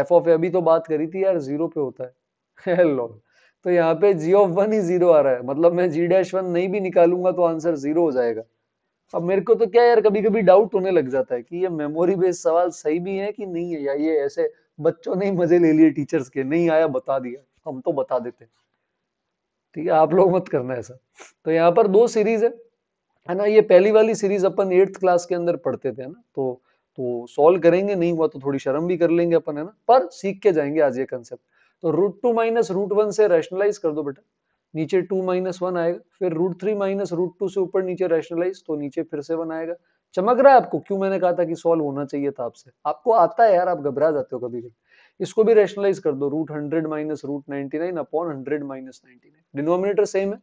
एफ ऑफ ए अभी तो बात करी थी यार जीरो पे होता है हेलो [laughs] तो यहाँ पे जी ऑफ वन ही जीरो आ रहा है मतलब मैं जी डैश वन नहीं भी निकालूंगा तो आंसर जीरो हो जाएगा अब मेरे को तो क्या यार कभी कभी डाउट होने लग जाता है कि ये मेमोरी बेस्ड सवाल सही भी है कि नहीं है या ये ऐसे बच्चों ने मजे ले लिए टीचर्स के नहीं आया बता दिया हम तो बता देते ठीक है आप लोग मत करना ऐसा तो यहाँ पर दो सीरीज है है ना ये पहली वाली सीरीज अपन एट्थ क्लास के अंदर पढ़ते थे ना तो तो सॉल्व करेंगे नहीं हुआ तो थोड़ी शर्म भी कर लेंगे अपन है ना पर सीख के जाएंगे आज ये कंसेप्ट तो root two minus root one से रैशनलाइज कर दो बेटा नीचे टू माइनस वन आएगा फिर root three minus root two से ऊपर नीचे रैशनलाइज तो नीचे फिर से वन आएगा चमक रहा है आपको क्यों मैंने कहा था कि सॉल्व होना चाहिए था आपसे आपको आता है यार आप घबरा जाते हो कभी कभी इसको भी रैशनलाइज कर दो root hundred minus root ninety nine upon hundred minus ninety nine denominator same है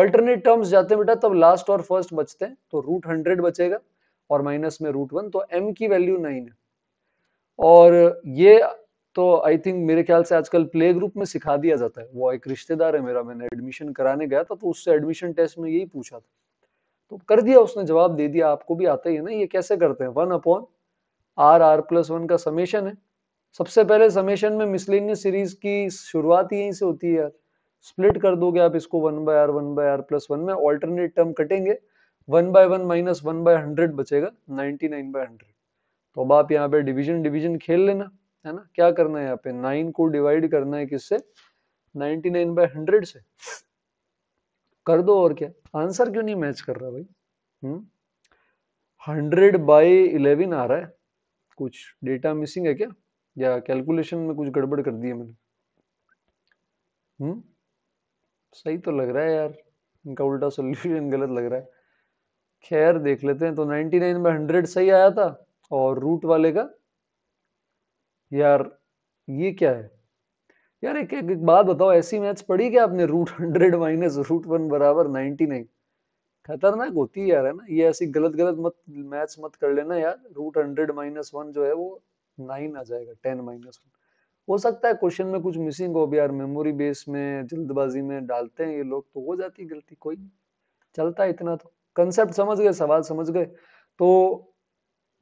ऑल्टरनेट टर्म्स जाते हैं बेटा तब लास्ट और फर्स्ट बचते हैं तो रूट हंड्रेड बचेगा और माइनस में रूट वन तो एम की वैल्यू नाइन है और ये तो आई थिंक मेरे ख्याल से आजकल प्ले ग्रुप में सिखा दिया जाता है वो एक रिश्तेदार है मेरा मैंने एडमिशन कराने गया था तो उससे एडमिशन टेस्ट में यही पूछा था तो कर दिया उसने जवाब दे दिया आपको भी आता ही है ना ये कैसे करते हैं one upon r r plus one का समेशन है सबसे पहले समेशन में मिसलिनियस सीरीज की शुरुआत ही यहीं से होती है यार स्प्लिट कर दोगे आप इसको one by r one by r plus one में ऑल्टरनेट टर्म कटेंगे one by one minus one by hundred बचेगा नाइनटी नाइन बाय हंड्रेड तो अब आप यहाँ पे डिवीजन डिवीजन खेल लेना है ना क्या करना है यहाँ पे नाइन को डिवाइड करना है किससे नाइनटी नाइन बाई हंड्रेड से कर दो और क्या आंसर क्यों नहीं मैच कर रहा भाई हंड्रेड बाई इलेवन आ रहा है कुछ डेटा मिसिंग है क्या या कैलकुलेशन में कुछ गड़बड़ कर दी है मैंने हम्म सही तो लग रहा है यार इनका उल्टा सोल्यूशन गलत लग रहा है खैर देख लेते हैं तो नाइनटी नाइन बाई हंड्रेड सही आया था और रूट वाले का यार ये क्या है यार एक एक, एक बात बताओ ऐसी मैच पड़ी क्या आपने root hundred minus root one बराबर नाइनटी नाइन खतरनाक होती है यार है ना ये ऐसी गलत गलत मत मैच मत कर लेना यार रूट हंड्रेड माइनस वन जो है वो नाइन आ जाएगा टेन माइनस वन हो सकता है क्वेश्चन में कुछ मिसिंग हो भी यार मेमोरी बेस में जल्दबाजी में डालते हैं ये लोग तो हो जाती गलती कोई चलता है इतना तो कंसेप्ट समझ गए सवाल समझ गए तो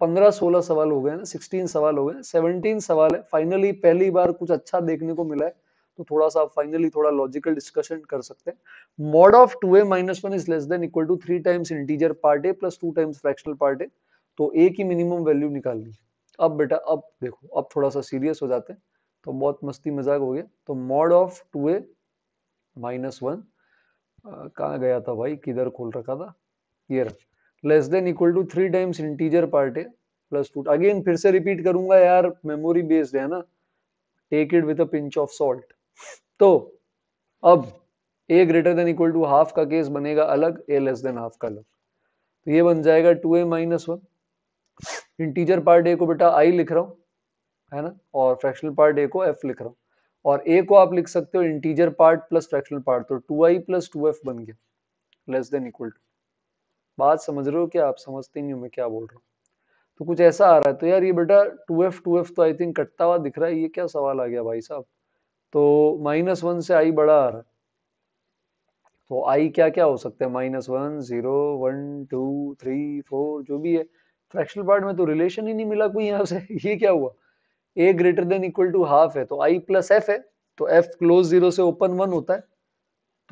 पंद्रह सोलह सवाल हो गए ना सिक्सटीन सवाल हो गए सेवनटीन सवाल है फाइनली पहली बार कुछ अच्छा देखने को मिला है तो थोड़ा सा फाइनली थोड़ा लॉजिकल डिस्कशन कर सकते हैं mod of two a minus one is less than equal to three times integer part a plus two times fractional part a तो ए की मिनिमम वैल्यू निकाल ली अब बेटा अब देखो अब थोड़ा सा सीरियस हो जाते हैं तो बहुत मस्ती मजाक हो गया तो mod of two a minus one कहाँ गया था भाई किधर खोल रखा था ये रख less than equal to three times integer part है प्लस टू अगेन फिर से रिपीट करूंगा यार मेमोरी बेस्ड है ना take it with a pinch of salt तो अब a greater than equal to half का केस बनेगा अलग ए लेस देन हाफ का अलग तो ये बन जाएगा two a minus one integer part a को बेटा आई लिख रहा हूँ है ना और फ्रैक्शनल पार्ट ए को एफ लिख रहा हूँ और ए को आप लिख सकते हो integer part plus fractional part तो two i plus two f बन गया लेस देन इक्वल टू बात समझ रहे हो कि आप समझते नहीं हो मैं क्या बोल रहा हूँ तो कुछ ऐसा आ रहा है तो यार ये बेटा टू एफ टू एफ तो आई थिंक कटता हुआ दिख रहा है ये क्या सवाल आ गया भाई साहब तो माइनस वन से आई बड़ा आ रहा है तो आई क्या क्या हो सकता है minus one zero one two three four जो भी है फ्रैक्शनल पार्ट में तो रिलेशन ही नहीं मिला कोई यहाँ से [laughs] ये क्या हुआ a greater than equal to half है तो आई प्लस एफ है तो एफ क्लोज जीरो से ओपन वन होता है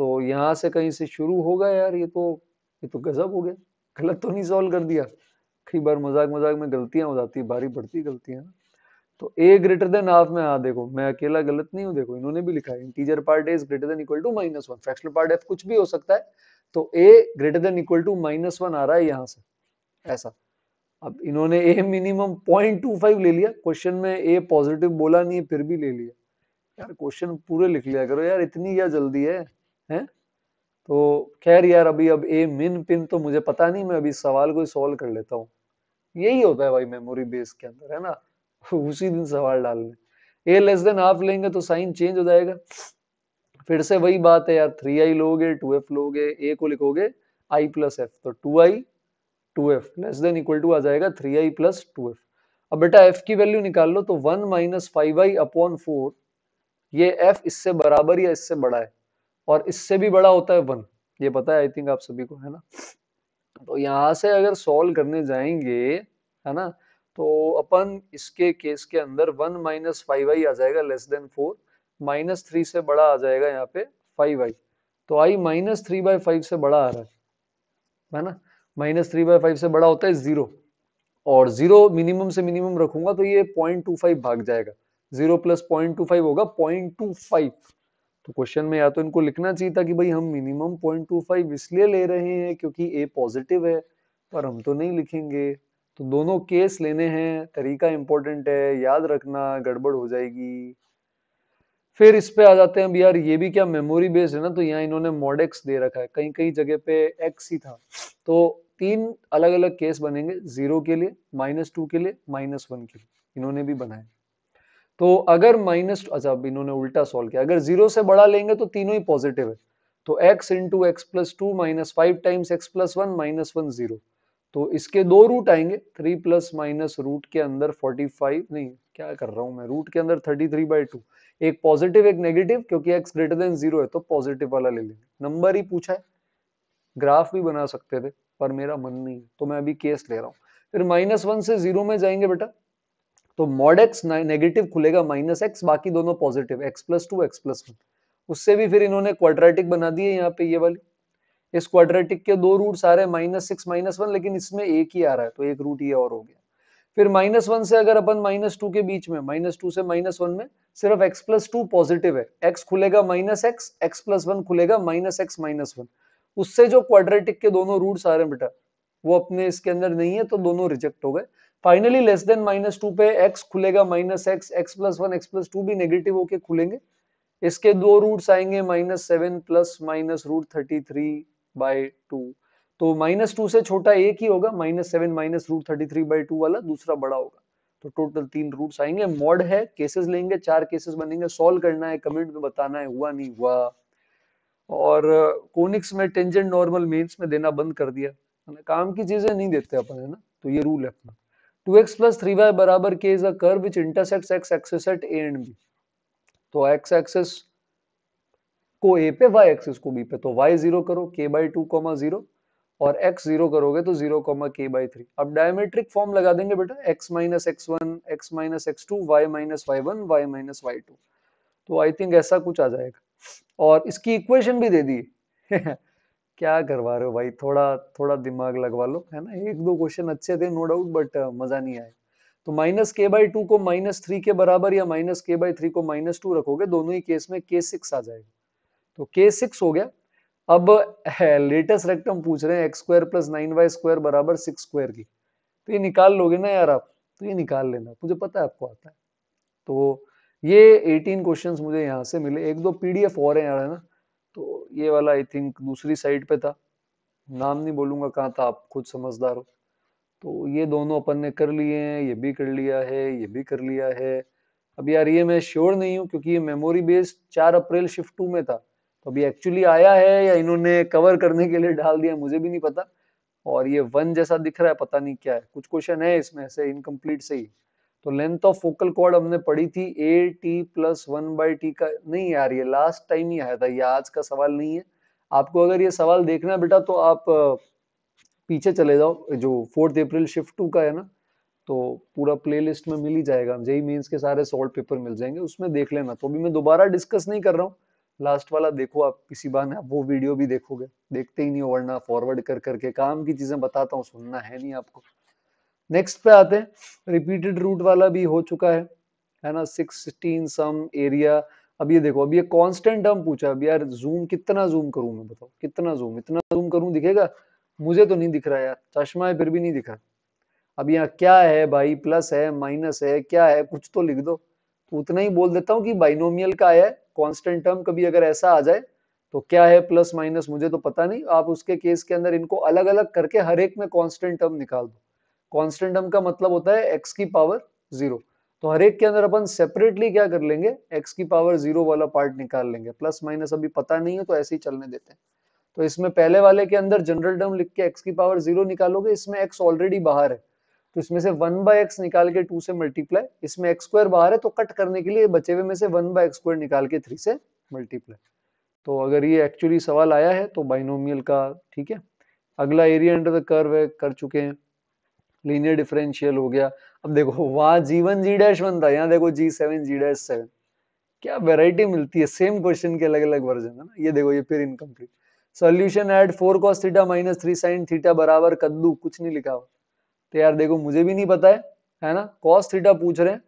तो यहाँ से कहीं से शुरू होगा यार ये तो ये तो गजब हो गया गलत तो नहीं सॉल्व कर दिया कई बार मजाक मजाक में गलतियां हो जाती है बारी बढ़ती गलतियां तो ए ग्रेटर देन हाफ में आ हाँ, देखो मैं अकेला गलत नहीं हूँ देखो इन्होंने भी लिखा है integer part is greater than equal to minus one fractional part f कुछ भी हो सकता है तो a greater than equal to minus one आ रहा है यहाँ से ऐसा अब इन्होंने a minimum point two five ले लिया क्वेश्चन में ए पॉजिटिव बोला नहीं फिर भी ले लिया यार क्वेश्चन पूरे लिख लिया करो यार इतनी क्या जल्दी है है? तो खैर यार अभी अब ए मिन पिन तो मुझे पता नहीं मैं अभी सवाल को सॉल्व कर लेता हूँ यही होता है भाई मेमोरी बेस के अंदर है ना [laughs] उसी दिन सवाल डाल लें ए लेस देन हाफ लेंगे तो साइन चेंज हो जाएगा फिर से वही बात है यार थ्री आई लोगे टू एफ लोगे ए को लिखोगे आई प्लस एफ तो two i two f less than equal to आ जाएगा three i plus two f अब बेटा एफ की वैल्यू निकाल लो तो one minus five i upon four ये एफ इससे बराबर या इससे बड़ा है और इससे भी बड़ा होता है वन ये पता है आई थिंक आप सभी को है ना तो यहाँ से अगर सॉल्व करने जाएंगे है ना तो अपन इसके केस के अंदर वन माइनस फाइव आई आ जाएगा less than four minus three से बड़ा आ जाएगा यहाँ पे फाइव आई तो i minus three by five से बड़ा आ रहा है है ना माइनस थ्री बाई फाइव से बड़ा होता है जीरो और जीरो मिनिमम से मिनिमम रखूंगा तो ये पॉइंट टू फाइव भाग जाएगा zero plus point two five होगा पॉइंट टू फाइव तो क्वेश्चन में या तो इनको लिखना चाहिए था कि भाई हम मिनिमम पॉइंट टू फाइव इसलिए ले रहे हैं क्योंकि ए पॉजिटिव है पर हम तो नहीं लिखेंगे तो दोनों केस लेने हैं तरीका इंपॉर्टेंट है याद रखना गड़बड़ हो जाएगी फिर इस पे आ जाते हैं अब यार ये भी क्या मेमोरी बेस्ड है ना तो यहाँ इन्होंने एक्स दे रखा है कहीं कहीं जगह पे एक्स ही था तो तीन अलग अलग केस बनेंगे जीरो के लिए माइनस टू के लिए माइनस वन के लिए इन्होंने भी बनाया तो अगर माइनस अच्छा इन्होंने उल्टा सॉल्व किया अगर जीरो से बड़ा लेंगे तो तीनों ही पॉजिटिव है तो x into x plus two minus five times x plus one minus one zero तो इसके दो रूट आएंगे थ्री प्लस माइनस रूट के अंदर फोर्टी फाइव नहीं क्या कर रहा हूँ मैं रूट के अंदर थर्टी थ्री बाई टू एक पॉजिटिव एक नेगेटिव क्योंकि एक्स ग्रेटर देन जीरो है तो पॉजिटिव वाला ले लेंगे नंबर ही पूछा है ग्राफ भी बना सकते थे पर मेरा मन नहीं है तो मैं अभी केस ले रहा हूँ फिर माइनस वन से जीरो में जाएंगे बेटा तो मॉड एक्स नेगेटिव खुलेगा माइनस एक्स बाकी दोनों positive x plus two x plus one उससे भी फिर इन्होंने क्वाड्रेटिक बना दिए यहाँ पे ये वाली इस क्वाड्रेटिक के दो रूट आ रहे हैं माइनस सिक्स माइनस वन लेकिन इसमें एक ही आ रहा है तो एक रूट ये और हो गया फिर माइनस वन से अगर अपन माइनस टू के बीच में माइनस टू से माइनस वन में सिर्फ एक्स प्लस टू पॉजिटिव है एक्स खुलेगा minus x x plus one खुलेगा माइनस एक्स माइनस वन उससे जो क्वाड्रेटिक के दोनों रूट हैं बेटा वो अपने इसके अंदर नहीं है तो दोनों रिजेक्ट हो गए finally less than minus two पे एक्स खुलेगा minus x x plus one x plus two भी नेगेटिव होके खुलेंगे इसके दो रूट्स आएंगे minus seven plus minus root thirty three by two तो माइनस टू से छोटा एक ही होगा minus seven minus root thirty three by two वाला दूसरा बड़ा होगा तो टोटल तीन रूट्स आएंगे मॉड है केसेस लेंगे चार केसेस बनेंगे सॉल्व करना है कमेंट में बताना है हुआ नहीं हुआ और कोनिक्स uh, में टेंजेंट नॉर्मल मेन्स में देना बंद कर दिया काम की चीजें नहीं देते अपन है ना तो ये रूल है अपना two x plus three y बराबर के इज अ कर which intersect x axes at A and B तो एक्स एक्सेस को ए पे वाई एक्सेस को बी पे तो वाई जीरो करो k by two comma zero और एक्स जीरो करोगे तो zero comma k by three अब डायमेट्रिक फॉर्म लगा देंगे बेटा x minus x one x minus x two y minus y one y minus y two तो I think ऐसा कुछ आ जाएगा और इसकी इक्वेशन भी दे दी [laughs] क्या करवा रहे हो भाई थोड़ा थोड़ा दिमाग लगवा लो है ना एक दो क्वेश्चन अच्छे थे नो डाउट बट मजा नहीं आया तो माइनस के बाई टू को माइनस थ्री के बराबर या माइनस के बाई थ्री को माइनस टू रखोगे दोनों ही केस में के सिक्स आ जाएगा तो के सिक्स हो गया अब लेटेस्ट रेक्टम पूछ रहे हैं x square plus nine y square बराबर सिक्स स्क्वायर की तो ये निकाल लोगे ना यार आप तो ये निकाल लेना मुझे पता है आपको आता है तो ये एटीन क्वेश्चन मुझे यहाँ से मिले एक दो पीडीएफ और है यार है ना तो ये वाला आई थिंक दूसरी साइड पे था नाम नहीं बोलूँगा कहाँ था आप खुद समझदार हो तो ये दोनों अपन ने कर लिए हैं ये भी कर लिया है ये भी कर लिया है अब यार ये मैं श्योर नहीं हूँ क्योंकि ये मेमोरी बेस्ड चार अप्रैल शिफ्ट टू में था तो अभी एक्चुअली आया है या इन्होंने कवर करने के लिए डाल दिया मुझे भी नहीं पता और ये वन जैसा दिख रहा है पता नहीं क्या है कुछ क्वेश्चन है इसमें ऐसे इनकम्प्लीट सही तो लेंथ ऑफ फोकल कॉर्ड हमने पढ़ी थी a t plus one by t का नहीं यार ये लास्ट टाइम ही आया था ये आज का सवाल नहीं है आपको अगर ये सवाल देखना है बेटा तो आप पीछे चले जाओ जो फोर्थ अप्रैल शिफ्ट टू का है ना तो पूरा प्लेलिस्ट में मिल ही जाएगा जेई मीन्स के सारे सॉल्ट पेपर मिल जाएंगे उसमें देख लेना तो अभी मैं दोबारा डिस्कस नहीं कर रहा हूँ लास्ट वाला देखो आप किसी बार आप वो वीडियो भी देखोगे देखते ही नहीं हो वरना फॉरवर्ड कर करके काम की चीजें बताता हूँ सुनना है नहीं आपको नेक्स्ट पे आते हैं रिपीटेड रूट वाला भी हो चुका है है ना सिक्सटीन सम एरिया अब ये देखो अब ये कांस्टेंट टर्म पूछा अब यार जूम कितना जूम करूं मैं बताओ कितना जूम इतना जूम करूं दिखेगा मुझे तो नहीं दिख रहा यार चश्मा है फिर भी नहीं दिख रहा अब यहाँ क्या है भाई प्लस है माइनस है क्या है कुछ तो लिख दो तो उतना ही बोल देता हूँ कि बाइनोमियल का है कांस्टेंट टर्म कभी अगर ऐसा आ जाए तो क्या है प्लस माइनस मुझे तो पता नहीं आप उसके केस के अंदर इनको अलग अलग करके हर एक में कॉन्स्टेंट टर्म निकाल दो टर्म का मतलब होता है एक्स की पावर जीरो तो हर एक के अंदर अपन सेपरेटली क्या कर लेंगे एक्स की पावर जीरो वाला पार्ट निकाल लेंगे प्लस माइनस अभी पता नहीं है तो ऐसे ही चलने देते हैं तो इसमें पहले वाले के अंदर जनरल टर्म लिख के एक्स की पावर जीरो निकालोगे इसमें एक्स ऑलरेडी बाहर है तो इसमें से वन बाय एक्स निकाल के टू से मल्टीप्लाई इसमें एक्स स्क्वायर बाहर है तो कट करने के लिए बचे हुए में से वन बाय एक्स स्क्वायर निकाल के थ्री से मल्टीप्लाई तो अगर ये एक्चुअली सवाल आया है तो बाइनोमियल का ठीक है अगला एरिया अंडर द कर्व है कर चुके हैं लीनियर डिफरेंशियल हो गया अब देखो वहां G one G dash one था यहाँ देखो G seven G dash seven क्या वेराइटी मिलती है सेम क्वेश्चन के अलग अलग वर्जन है ना ये देखो ये फिर incomplete solution add four cos theta minus three sine theta बराबर कद्दू कुछ नहीं लिखा हुआ तो यार देखो मुझे भी नहीं पता है है ना कॉस थीटा पूछ रहे हैं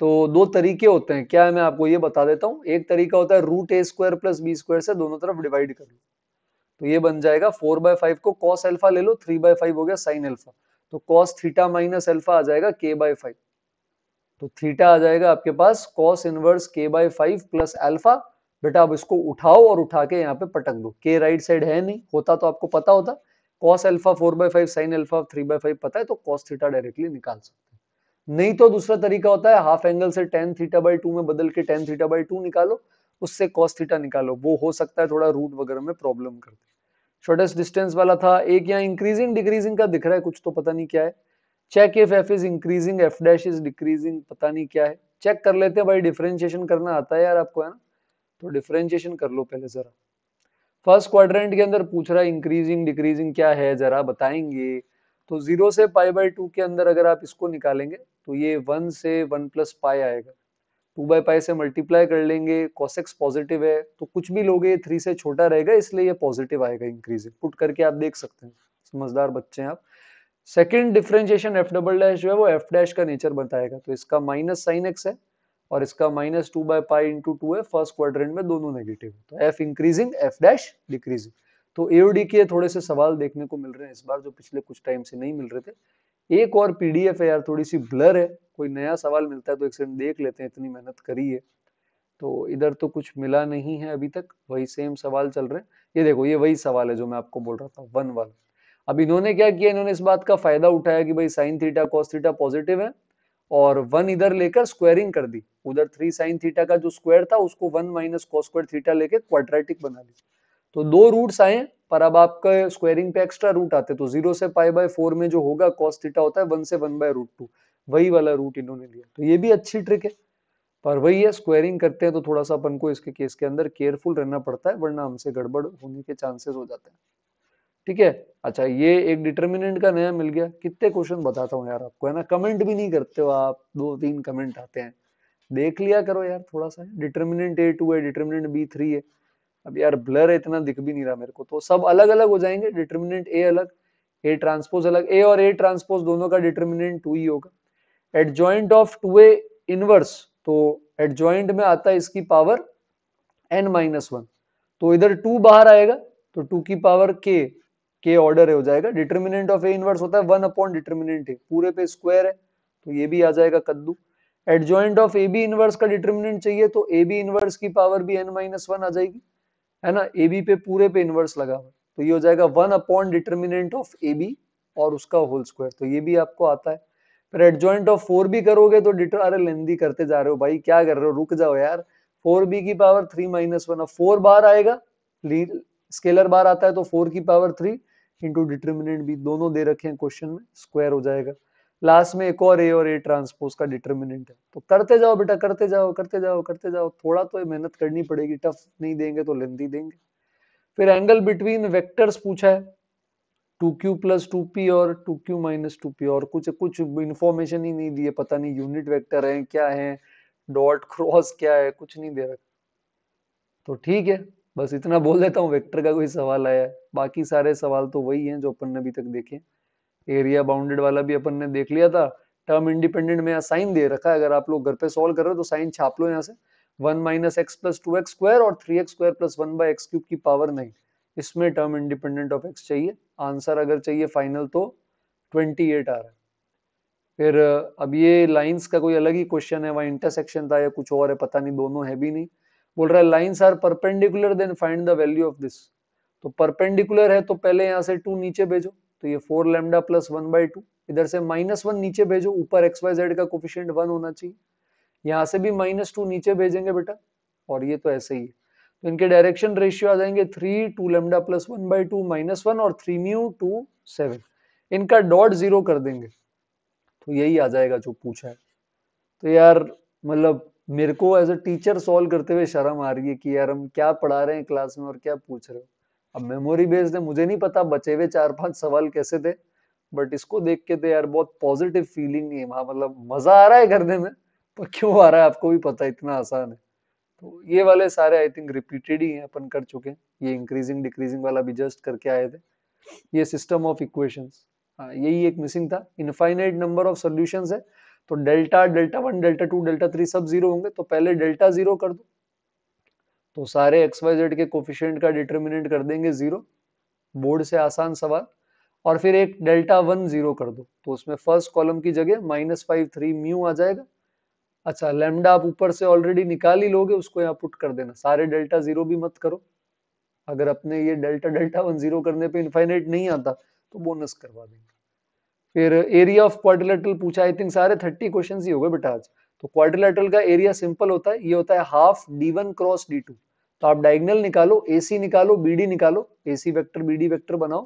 तो दो तरीके होते हैं क्या है मैं आपको ये बता देता हूँ एक तरीका होता है root a square plus b square से दोनों तरफ डिवाइड कर लो तो ये बन जाएगा फोर बाय फाइव को कॉस अल्फा ले लो थ्री बाय फाइव हो गया साइन अल्फा तो कॉस थीटा माइनस अल्फा आ जाएगा के बाय फाइव तो थीटा आ जाएगा आपके पास cos inverse k by five plus alpha बेटा आप इसको उठाओ और उठा के यहाँ पे पटक दो के राइट साइड है नहीं होता तो आपको पता होता cos alpha four by five sine alpha three by five पता है तो कॉस थीटा डायरेक्टली निकाल सकते नहीं तो दूसरा तरीका होता है हाफ एंगल से टेन थीटा बाई टू में बदल के टेन थीटा बाई टू निकालो उससे कॉस थीटा निकालो वो हो सकता है थोड़ा रूट वगैरह में प्रॉब्लम करते शॉर्टेस्ट डिस्टेंस वाला था एक यहाँ इंक्रीजिंग डिक्रीजिंग का दिख रहा है कुछ तो पता नहीं क्या है check if f is increasing f dash is decreasing पता नहीं क्या है चेक कर लेते हैं भाई डिफ्रेंशिएशन करना आता है यार आपको है ना तो डिफ्रेंशिएशन कर लो पहले जरा फर्स्ट क्वाड्रेंट के अंदर पूछ रहा है इंक्रीजिंग डिक्रीजिंग क्या है जरा बताएंगे तो जीरो से पाई बाई टू के अंदर अगर आप इसको निकालेंगे तो ये वन से वन प्लस पाई आएगा टू बाई पाई से मल्टीप्लाई कर लेंगे कॉसेक्स पॉजिटिव है तो कुछ भी लोगे थ्री से छोटा रहेगा इसलिए ये पॉजिटिव आएगा इंक्रीज पुट करके आप देख सकते हैं समझदार बच्चे हैं आप second differentiation f double dash जो है वो एफ डैश का नेचर बताएगा तो इसका माइनस साइन एक्स है और इसका minus two by pi into two है फर्स्ट क्वार्टर में दोनों नेगेटिव है तो f increasing f dash decreasing तो एओडी के थोड़े से सवाल देखने को मिल रहे हैं इस बार जो पिछले कुछ टाइम से नहीं मिल रहे थे एक और पीडीएफ है यार थोड़ी सी ब्लर है कोई नया सवाल मिलता है तो एक सेकंड देख लेते हैं इतनी मेहनत करी है तो इधर तो कुछ मिला नहीं है अभी तक वही सेम सवाल चल रहे हैं ये देखो ये वही सवाल है जो मैं आपको बोल रहा था वन वाला अब इन्होंने क्या किया इन्होंने इस बात का फायदा उठाया कि भाई sine theta cos theta positive है और वन इधर लेकर स्क्वायरिंग कर दी उधर थ्री साइन थीटा का जो स्क्वायर था उसको one minus cos square theta लेके क्वाड्रेटिक बना ली तो दो रूट्स आए पर अब आपका स्क्वायरिंग पे एक्स्ट्रा रूट आते तो जीरो से पाई बाय फोर में जो होगा कॉस थीटा होता है वन से वन बाय रूट टू वही वाला रूट इन्होंने लिया तो ये भी अच्छी ट्रिक है पर वही है स्क्वायरिंग करते हैं तो थोड़ा सा अपन को इसके केस के अंदर केयरफुल रहना पड़ता है वरना हमसे गड़बड़ होने के चांसेस हो जाते हैं ठीक है अच्छा ये एक डिटर्मिनेंट का नया मिल गया कितने क्वेश्चन बताता हूँ यार आपको है ना कमेंट भी नहीं करते हो आप दो तीन कमेंट आते हैं देख लिया करो यार थोड़ा सा डिटर्मिनेंट ए टू है डिटर्मिनेंट बी थ्री है अब यार ब्लर है इतना दिख भी नहीं रहा मेरे को तो सब अलग अलग हो जाएंगे डिटर्मिनेंट ए अलग ए ट्रांसपोज अलग ए और ए ट्रांसपोज दोनों का डिटर्मिनेंट टू ही होगा adjoint of two A inverse तो एट ज्वाइंट में आता है इसकी पावर एन माइनस वन तो इधर टू बाहर आएगा तो टू की पावर के के ऑर्डर हो जाएगा डिटर्मिनेंट ऑफ ए इनवर्स होता है वन अपॉन डिटर्मिनेंट ए पूरे पे स्क्वायर है तो ये भी आ जाएगा कद्दू adjoint of A B inverse का डिटर्मिनेंट चाहिए तो ए बी इनवर्स की पावर भी एन माइनस वन आ जाएगी है ना ए बी पे पूरे पे इनवर्स लगा हुआ तो ये हो जाएगा one upon determinant of A B और उसका होल स्क्वायर तो ये भी आपको आता है फिर एडजॉइंट ऑफ फोर बी करोगे तो डिटर अरे लेंदी करते जा रहे हो भाई क्या कर रहे हो रुक जाओ यार फोर बी की पावर थ्री माइनस वन अब फोर बार आएगा स्केलर बार आता है तो फोर की पावर थ्री इंटू डिटर्मिनेंट भी दोनों दे रखे हैं क्वेश्चन में स्क्वायर हो जाएगा लास्ट में एक और ए और ए ट्रांसपोज का डिटर्मिनेंट है तो करते जाओ बेटा करते जाओ करते जाओ करते जाओ थोड़ा तो मेहनत करनी पड़ेगी टफ नहीं देंगे तो लेंदी देंगे फिर एंगल बिटवीन वेक्टर्स पूछा है two q plus two p और two q minus two p और कुछ कुछ इन्फॉर्मेशन ही नहीं दिए पता नहीं यूनिट वेक्टर है क्या है डॉट क्रॉस क्या है कुछ नहीं दे रखा तो ठीक है बस इतना बोल देता हूँ वेक्टर का कोई सवाल आया है बाकी सारे सवाल तो वही हैं जो अपन ने अभी तक देखे एरिया बाउंडेड वाला भी अपन ने देख लिया था टर्म इंडिपेंडेंट में साइन दे रखा है अगर आप लोग घर पे सॉल्व कर रहे हो तो साइन छाप लो यहाँ से one minus x plus two x square और three x square plus one by x cube की पावर नहीं इसमें टर्म इंडिपेंडेंट ऑफ एक्स चाहिए आंसर अगर चाहिए फाइनल तो ट्वेंटी एट आ रहा है फिर अब ये लाइंस का कोई अलग ही क्वेश्चन है वहाँ इंटरसेक्शन था या कुछ और है पता नहीं दोनों है भी नहीं बोल रहा है lines are perpendicular then find the value of this तो परपेंडिकुलर है तो पहले यहाँ से टू नीचे भेजो तो ये four lambda plus one by two इधर से माइनस वन नीचे भेजो ऊपर एक्स वाई जेड का कोफिशियंट वन होना चाहिए यहाँ से भी माइनस टू नीचे भेजेंगे बेटा और ये तो ऐसे ही है तो इनके डायरेक्शन रेशियो आ जाएंगे three two lambda plus one by two minus one और थ्री म्यू टू सेवन इनका डॉट जीरो कर देंगे तो यही आ जाएगा जो पूछा है तो यार मतलब मेरे को एज अ टीचर सॉल्व करते हुए शर्म आ रही है कि यार हम क्या पढ़ा रहे हैं क्लास में और क्या पूछ रहे हो अब मेमोरी बेस्ड है मुझे नहीं पता बचे हुए चार पांच सवाल कैसे थे बट इसको देख के तो यार बहुत पॉजिटिव फीलिंग है वहां मतलब मजा आ रहा है करने में पर क्यों आ रहा है आपको भी पता है इतना आसान है तो ये वाले सारे आई थिंक रिपीटेड ही हैं अपन कर चुके हैं ये इंक्रीजिंग डिक्रीजिंग वाला भी जस्ट करके आए थे ये सिस्टम ऑफ इक्वेशंस यही एक मिसिंग था इनफाइनाइट नंबर ऑफ सोल्यूशन है तो delta delta one delta two delta three सब जीरो होंगे तो पहले डेल्टा जीरो कर दो तो सारे एक्स वाई जेड के कोफिशियंट का डिटर्मिनेंट कर देंगे जीरो बोर्ड से आसान सवाल और फिर एक डेल्टा वन जीरो कर दो तो उसमें फर्स्ट कॉलम की जगह माइनस फाइव थ्री म्यू आ जाएगा अच्छा लेमडा आप ऊपर से ऑलरेडी निकाल ही लोगे उसको यहाँ पुट कर देना सारे डेल्टा जीरो भी मत करो अगर अपने ये डेल्टा डेल्टा वन जीरो करने पे इन्फाइनाइट नहीं आता तो बोनस करवा देंगे फिर एरिया ऑफ क्वाड्रिलेटरल पूछा आई थिंक सारे थर्टी क्वेश्चन ही हो गए बेटा आज तो क्वाड्रिलेटरल का एरिया सिंपल होता है ये होता है half d one cross d two तो आप डायगनल निकालो एसी निकालो बीडी निकालो एसी वेक्टर बीडी वेक्टर बनाओ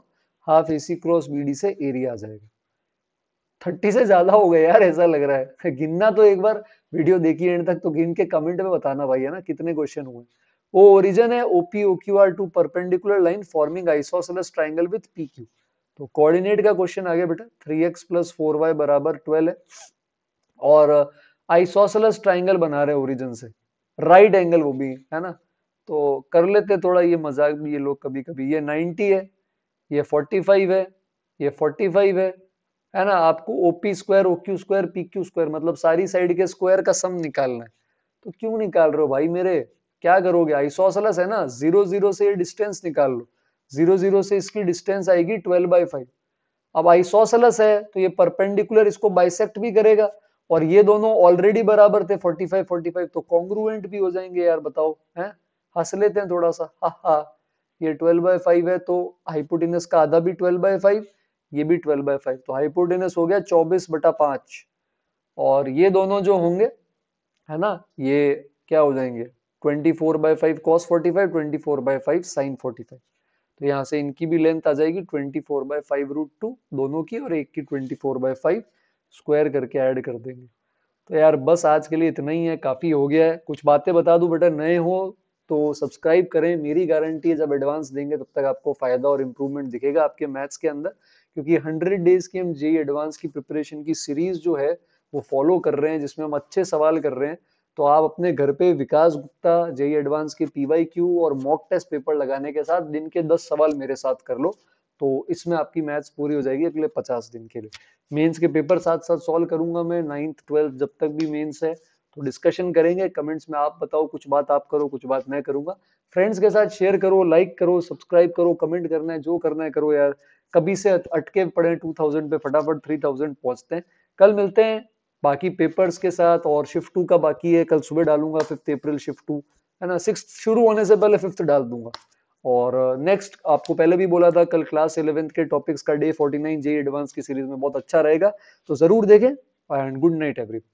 हाफ एसी क्रॉस बीडी से एरिया आ जाएगा थर्टी से ज्यादा हो गया यार ऐसा लग रहा है गिनना तो एक बार वीडियो देखिए एंड तक तो गिन के कमेंट में बताना भाई है ना कितने क्वेश्चन हुए वो ओरिजन है OP OQ are two perpendicular line forming isosceles triangle with P Q तो कोऑर्डिनेट का क्वेश्चन आ गया बेटा three x plus four y बराबर ट्वेल्व है और आइसोसलस ट्राइंगल बना रहे ओरिजन से राइट right एंगल वो भी है ना तो कर लेते थोड़ा ये मजाक भी ये लोग कभी कभी ये नाइनटी है ये फोर्टी फाइव है ये फाइव है है ना आपको OP square O Q square P Q square मतलब सारी साइड के स्क्वायर का सम निकालना है तो क्यों निकाल रहे हो भाई मेरे क्या करोगे आइसोसलस है ना जीरो जीरो से ये डिस्टेंस निकाल लो जीरो जीरो से इसकी डिस्टेंस आएगी ट्वेल्व बाई फाइव अब आइसोसलस है तो ये परपेंडिकुलर इसको बाइसेक्ट भी करेगा और ये दोनों ऑलरेडी बराबर थे फोर्टी फाइव फोर्टी फाइव तो कॉन्ग्रुएंट भी हो जाएंगे यार बताओ है हंस लेते हैं थोड़ा सा हा हा ये ट्वेल्व बाय फाइव है तो हाइपोटिनस का आधा भी ट्वेल्व बाय फाइव ये भी ट्वेल्व बाय फाइव तो हाइपोटिनस हो गया चौबीस बटा पांच और ये दोनों जो होंगे है ना ये क्या हो जाएंगे twenty four by five cos forty five twenty four by five sine forty five तो यहाँ से इनकी भी लेंथ आ जाएगी twenty four by five root two दोनों की और एक की twenty four by five square करके ऐड कर देंगे तो यार बस आज के लिए इतना ही है काफ़ी हो गया है कुछ बातें बता दूं बेटा नए हो तो सब्सक्राइब करें मेरी गारंटी है जब एडवांस देंगे तब तक आपको फायदा और इम्प्रूवमेंट दिखेगा आपके मैथ्स के अंदर क्योंकि हंड्रेड डेज की हम जेई एडवांस e की प्रिपरेशन की सीरीज जो है वो फॉलो कर रहे हैं जिसमें हम अच्छे सवाल कर रहे हैं तो आप अपने घर पे Vikas Gupta JEE Advanced e के पी क्यू और मॉक टेस्ट पेपर लगाने के साथ दिन के दस सवाल मेरे साथ कर लो तो इसमें आपकी मैथ्स पूरी हो जाएगी अगले पचास दिन के लिए मेंस के पेपर साथ साथ सॉल्व करूंगा मैं नाइन्थ ट्वेल्थ जब तक भी मेंस है तो डिस्कशन करेंगे कमेंट्स में आप बताओ कुछ बात आप करो कुछ बात मैं करूंगा फ्रेंड्स के साथ शेयर करो लाइक करो सब्सक्राइब करो कमेंट करना है जो करना है करो यार कभी से अटके पड़े टू थाउजेंड पे फटाफट थ्री थाउजेंड पहुंचते हैं कल मिलते हैं बाकी पेपर्स के साथ और शिफ्ट टू का बाकी है कल सुबह डालूंगा फिफ्थ अप्रैल शिफ्ट टू है ना सिक्स शुरू होने से पहले फिफ्थ डाल दूंगा और नेक्स्ट uh, आपको पहले भी बोला था कल क्लास इलेवेंथ के टॉपिक्स का day forty nine JEE Advanced की सीरीज में बहुत अच्छा रहेगा तो जरूर देखें एंड गुड नाइट एवरी